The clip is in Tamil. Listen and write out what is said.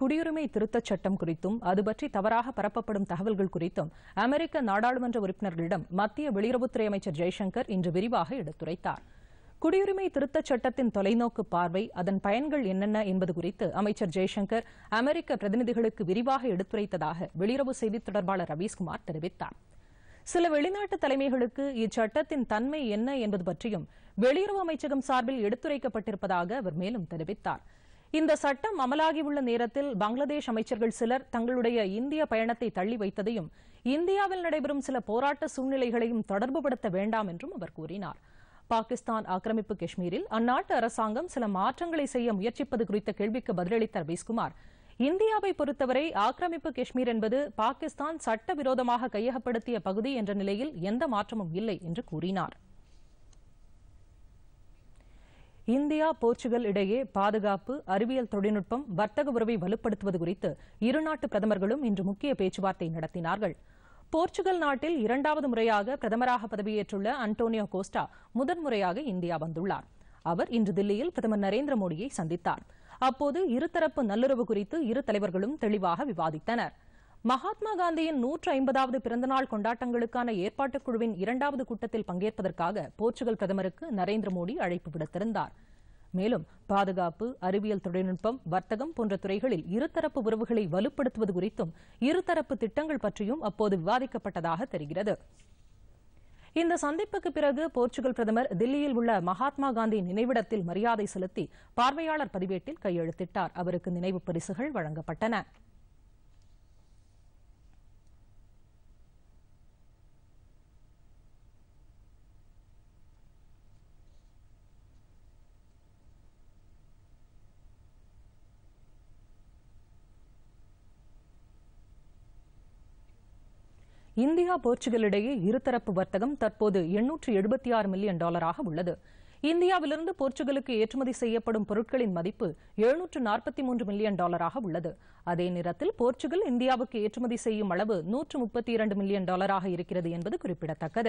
குடியுரிமை திருத்தச் சட்டம் குறித்தும் அது பற்றி தவறாக பரப்பப்படும் தகவல்கள் குறித்தும் அமெரிக்க நாடாளுமன்ற உறுப்பினர்களிடம் மத்திய வெளியுறவுத்துறை அமைச்சர் ஜெய்சங்கர் இன்று விரிவாக எடுத்துரைத்தார் குடியுரிமை திருத்தச் சட்டத்தின் தொலைநோக்கு பார்வை அதன் பயன்கள் என்னென்ன என்பது குறித்து அமைச்சர் ஜெய்சங்கர் அமெரிக்க பிரதிநிதிகளுக்கு விரிவாக எடுத்துரைத்ததாக வெளியுறவு செய்தித் தொடர்பாளர் ரவீஸ்குமார் தெரிவித்தார் சில வெளிநாட்டு தலைமைகளுக்கு இச்சட்டத்தின் தன்மை என்ன என்பது பற்றியும் வெளியுறவு அமைச்சகம் சார்பில் எடுத்துரைக்கப்பட்டிருப்பதாக அவர் மேலும் தெரிவித்தார் இந்த சட்டம் அமலாகியுள்ள நேரத்தில் பங்களாதேஷ் அமைச்சர்கள் சிலர் தங்களுடைய இந்திய பயணத்தை தள்ளி வைத்ததையும் இந்தியாவில் நடைபெறும் சில போராட்ட சூழ்நிலைகளையும் தொடர்புபடுத்த வேண்டாம் என்றும் அவர் கூறினார் பாகிஸ்தான் ஆக்கிரமிப்பு காஷ்மீரில் அந்நாட்டு அரசாங்கம் சில மாற்றங்களை செய்ய முயற்சிப்பது குறித்த கேள்விக்கு பதிலளித்த ரவீஸ்குமார் இந்தியாவை பொறுத்தவரை ஆக்கிரமிப்பு காஷ்மீர் என்பது பாகிஸ்தான் சட்டவிரோதமாக கையகப்படுத்திய பகுதி என்ற நிலையில் எந்த மாற்றமும் இல்லை என்று கூறினாா் இந்தியா போர்ச்சுகல் இடையே பாதுகாப்பு அறிவியல் தொழில்நுட்பம் வர்த்தக உறவை வலுப்படுத்துவது குறித்து இருநாட்டு பிரதமர்களும் இன்று முக்கிய பேச்சுவார்த்தை நடத்தினார்கள் போர்ச்சுகல் நாட்டில் இரண்டாவது முறையாக பிரதமராக பதவியேற்றுள்ள அண்டோனியோ கோஸ்டா முதன்முறையாக இந்தியா வந்துள்ளார் அவர் இன்று தில்லியில் பிரதமர் நரேந்திர மோடியை சந்தித்தார் அப்போது இருதரப்பு நல்லுறவு குறித்து இரு தலைவர்களும் தெளிவாக விவாதித்தனா் மகாத்மா காந்தியின் நூற்று ஐம்பதாவது பிறந்தநாள் கொண்டாட்டங்களுக்கான ஏற்பாட்டுக் குழுவின் இரண்டாவது கூட்டத்தில் பங்கேற்பதற்காக போர்ச்சுகல் பிரதமருக்கு நரேந்திர மோடி அழைப்பு விடுத்திருந்தார் மேலும் பாதுகாப்பு அறிவியல் தொழில்நுட்பம் வர்த்தகம் போன்ற துறைகளில் இருதரப்பு உறவுகளை வலுப்படுத்துவது குறித்தும் இருதரப்பு திட்டங்கள் பற்றியும் அப்போது விவாதிக்கப்பட்டதாக தெரிகிறது இந்த சந்திப்புக்கு பிறகு போர்ச்சுகல் பிரதமர் தில்லியில் உள்ள மகாத்மா காந்தி நினைவிடத்தில் மரியாதை செலுத்தி பார்வையாளர் பதிவேட்டில் கையெழுத்திட்டார் அவருக்கு நினைவு பரிசுகள் வழங்கப்பட்டன இந்தியா போர்ச்சுகல் இடையே இருதரப்பு வர்த்தகம் தற்போது எண்ணூற்று எழுபத்தி ஆறு மில்லியன் டாலராக உள்ளது இந்தியாவிலிருந்து போர்ச்சுகலுக்கு ஏற்றுமதி செய்யப்படும் பொருட்களின் மதிப்பு எழுநூற்று நாற்பத்தி மூன்று மில்லியன் டாலராக உள்ளது அதே நேரத்தில் போர்ச்சுகல் இந்தியாவுக்கு ஏற்றுமதி செய்யும் அளவு நூற்று முப்பத்தி இரண்டு மில்லியன் டாலராக இருக்கிறது என்பது குறிப்பிடத்தக்கது